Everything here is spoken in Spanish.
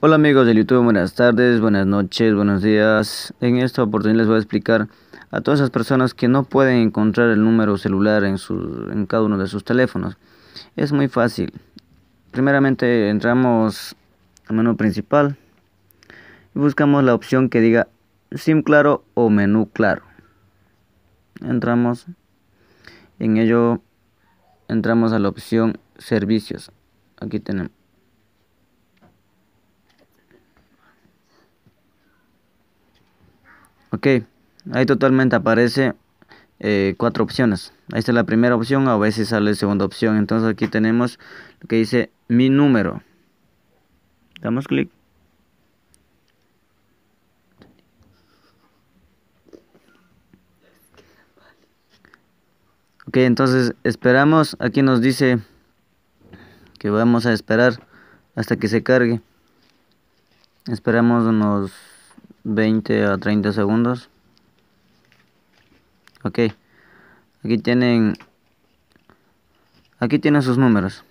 Hola amigos del YouTube, buenas tardes, buenas noches, buenos días. En esta oportunidad les voy a explicar a todas esas personas que no pueden encontrar el número celular en, en cada uno de sus teléfonos. Es muy fácil. Primeramente entramos al menú principal y buscamos la opción que diga SIM claro o menú claro. Entramos en ello, entramos a la opción servicios. Aquí tenemos Ok, ahí totalmente aparece eh, cuatro opciones. Ahí está la primera opción, a veces sale la segunda opción. Entonces aquí tenemos lo que dice mi número. Damos clic. Ok, entonces esperamos. Aquí nos dice que vamos a esperar hasta que se cargue. Esperamos nos 20 a 30 segundos ok aquí tienen aquí tienen sus números